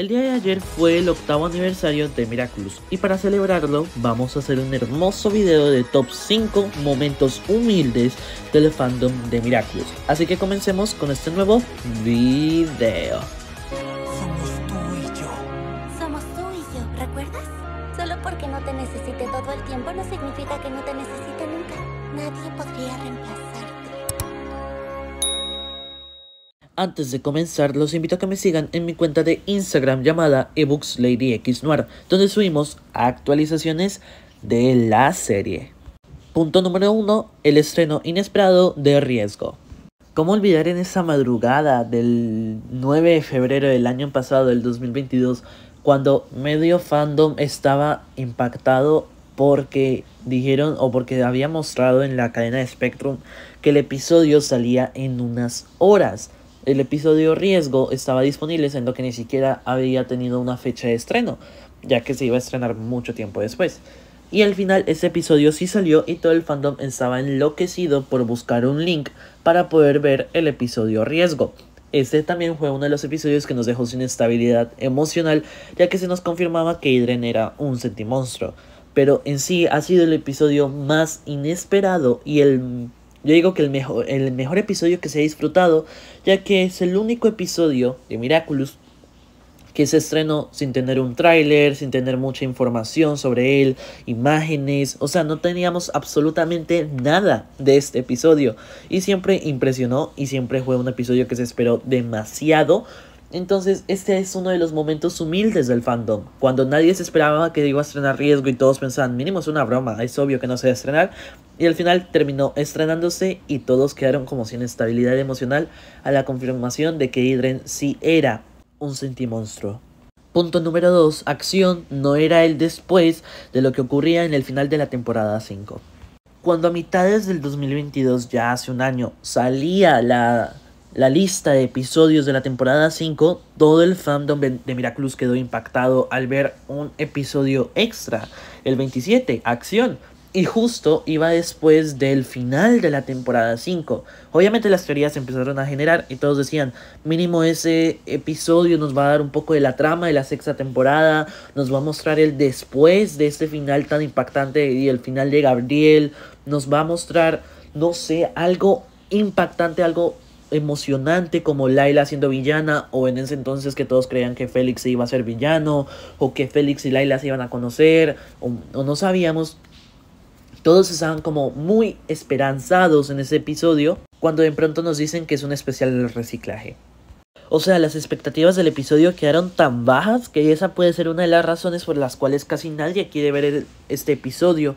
El día de ayer fue el octavo aniversario de Miraculous y para celebrarlo vamos a hacer un hermoso video de top 5 momentos humildes del fandom de Miraculous. Así que comencemos con este nuevo video. Somos tú y yo. Somos tú y yo, ¿recuerdas? Solo porque no te necesite todo el tiempo no significa que no te necesite nunca. Nadie podría reemplazar. Antes de comenzar, los invito a que me sigan en mi cuenta de Instagram llamada eBooksLadyXNoir, donde subimos actualizaciones de la serie. Punto número 1. El estreno inesperado de Riesgo. ¿Cómo olvidar en esa madrugada del 9 de febrero del año pasado, del 2022, cuando medio fandom estaba impactado porque dijeron o porque había mostrado en la cadena de Spectrum que el episodio salía en unas horas. El episodio Riesgo estaba disponible siendo que ni siquiera había tenido una fecha de estreno, ya que se iba a estrenar mucho tiempo después. Y al final ese episodio sí salió y todo el fandom estaba enloquecido por buscar un link para poder ver el episodio Riesgo. Este también fue uno de los episodios que nos dejó sin estabilidad emocional, ya que se nos confirmaba que Idren era un sentimonstruo. Pero en sí ha sido el episodio más inesperado y el yo digo que el mejor, el mejor episodio que se ha disfrutado, ya que es el único episodio de Miraculous que se estrenó sin tener un tráiler, sin tener mucha información sobre él, imágenes, o sea, no teníamos absolutamente nada de este episodio y siempre impresionó y siempre fue un episodio que se esperó demasiado entonces, este es uno de los momentos humildes del fandom, cuando nadie se esperaba que iba a estrenar Riesgo y todos pensaban, mínimo es una broma, es obvio que no se va a estrenar, y al final terminó estrenándose y todos quedaron como sin estabilidad emocional a la confirmación de que Idren sí era un sentimonstruo. Punto número 2, acción no era el después de lo que ocurría en el final de la temporada 5. Cuando a mitades del 2022, ya hace un año, salía la la lista de episodios de la temporada 5, todo el fandom de Miraculous quedó impactado al ver un episodio extra, el 27, Acción. Y justo iba después del final de la temporada 5. Obviamente las teorías empezaron a generar y todos decían, mínimo ese episodio nos va a dar un poco de la trama de la sexta temporada, nos va a mostrar el después de este final tan impactante y el final de Gabriel, nos va a mostrar, no sé, algo impactante, algo emocionante como Laila siendo villana o en ese entonces que todos creían que Félix iba a ser villano o que Félix y Laila se iban a conocer o, no sabíamos. Todos estaban como muy esperanzados en ese episodio cuando de pronto nos dicen que es un especial del reciclaje. O sea, las expectativas del episodio quedaron tan bajas que esa puede ser una de las razones por las cuales casi nadie quiere ver este episodio.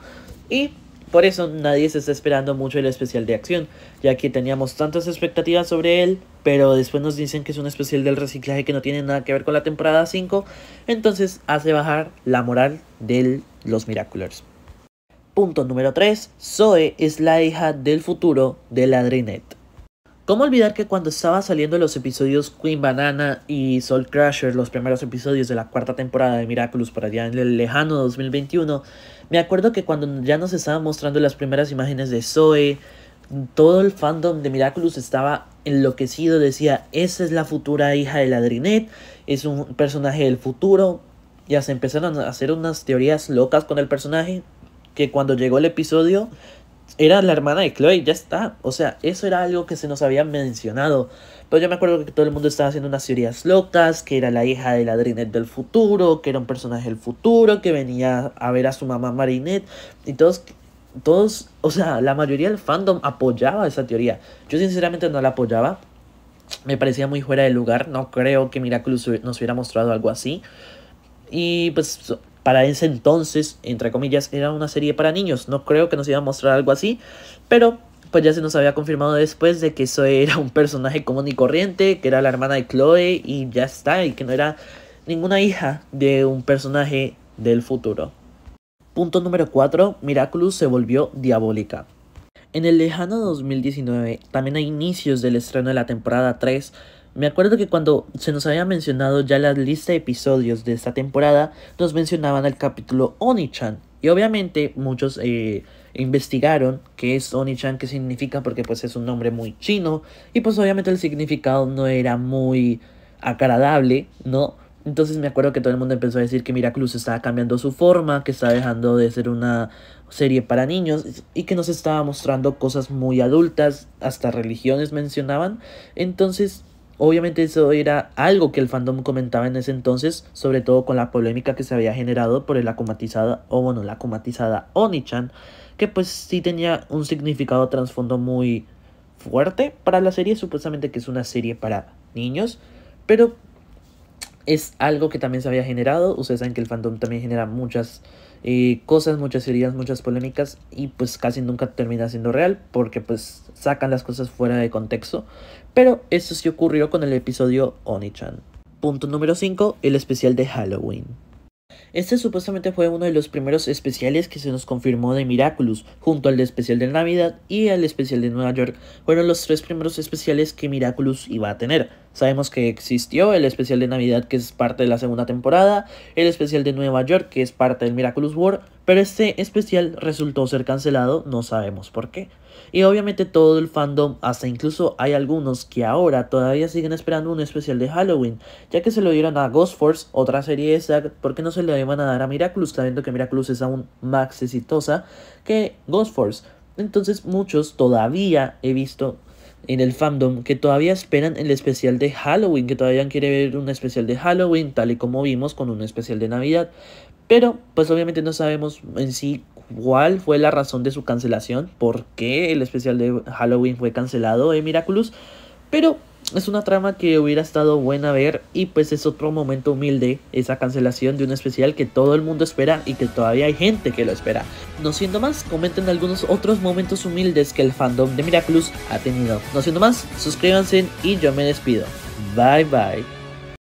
Y por eso nadie se está esperando mucho el especial de acción, ya que teníamos tantas expectativas sobre él, pero después nos dicen que es un especial del reciclaje que no tiene nada que ver con la temporada 5, entonces hace bajar la moral de los Miraculers. Punto número 3. Zoe es la hija del futuro de la ¿Cómo olvidar que cuando estaba saliendo los episodios Queen Banana y Soul Crusher, los primeros episodios de la cuarta temporada de Miraculous para allá en el lejano 2021, me acuerdo que cuando ya nos estaban mostrando las primeras imágenes de Zoe, todo el fandom de Miraculous estaba enloquecido, decía, esa es la futura hija de Ladrinet, es un personaje del futuro, ya se empezaron a hacer unas teorías locas con el personaje, que cuando llegó el episodio era la hermana de Chloe, ya está. O sea, eso era algo que se nos había mencionado. Pero yo me acuerdo que todo el mundo estaba haciendo unas teorías locas, que era la hija de la del futuro, que era un personaje del futuro, que venía a ver a su mamá Marinette. Y todos, todos, o sea, la mayoría del fandom apoyaba esa teoría. Yo sinceramente no la apoyaba. Me parecía muy fuera de lugar. No creo que Miraculous nos hubiera mostrado algo así. Y pues para ese entonces, entre comillas, era una serie para niños. No creo que nos iba a mostrar algo así, pero pues ya se nos había confirmado después de que eso era un personaje común y corriente, que era la hermana de Chloe y ya está, y que no era ninguna hija de un personaje del futuro. Punto número 4, Miraculous se volvió diabólica. En el lejano 2019, también a inicios del estreno de la temporada 3, me acuerdo que cuando se nos había mencionado ya la lista de episodios de esta temporada, nos mencionaban el capítulo Onichan Y obviamente muchos eh, investigaron qué es Oni-chan, qué significa, porque pues es un nombre muy chino. Y pues obviamente el significado no era muy agradable, ¿no? Entonces me acuerdo que todo el mundo empezó a decir que Miraculous estaba cambiando su forma, que estaba dejando de ser una serie para niños y que nos estaba mostrando cosas muy adultas, hasta religiones mencionaban. Entonces Obviamente eso era algo que el fandom comentaba en ese entonces, sobre todo con la polémica que se había generado por el acomatizada, o bueno, la acomatizada Oni-chan, que pues sí tenía un significado trasfondo muy fuerte para la serie, supuestamente que es una serie para niños, pero es algo que también se había generado, ustedes saben que el fandom también genera muchas cosas, muchas heridas, muchas polémicas y pues casi nunca termina siendo real porque pues sacan las cosas fuera de contexto. Pero eso sí ocurrió con el episodio Onichan Punto número 5, el especial de Halloween. Este supuestamente fue uno de los primeros especiales que se nos confirmó de Miraculous, junto al especial de Navidad y al especial de Nueva York. Fueron los tres primeros especiales que Miraculous iba a tener. Sabemos que existió el especial de Navidad que es parte de la segunda temporada, el especial de Nueva York que es parte del Miraculous War, pero este especial resultó ser cancelado, no sabemos por qué. Y obviamente todo el fandom, hasta incluso hay algunos que ahora todavía siguen esperando un especial de Halloween, ya que se lo dieron a Ghost Force, otra serie de SAG, porque no se le van a dar a Miraculous, sabiendo que Miraculous es aún más exitosa que Ghost Force. Entonces muchos todavía he visto en el fandom que todavía esperan el especial de Halloween, que todavía quiere ver un especial de Halloween, tal y como vimos con un especial de Navidad. Pero pues obviamente no sabemos en sí cuál fue la razón de su cancelación, por qué el especial de Halloween fue cancelado de Miraculous. Pero es una trama que hubiera estado buena ver y pues es otro momento humilde esa cancelación de un especial que todo el mundo espera y que todavía hay gente que lo espera. No siendo más, comenten algunos otros momentos humildes que el fandom de Miraculous ha tenido. No siendo más, suscríbanse y yo me despido. Bye bye.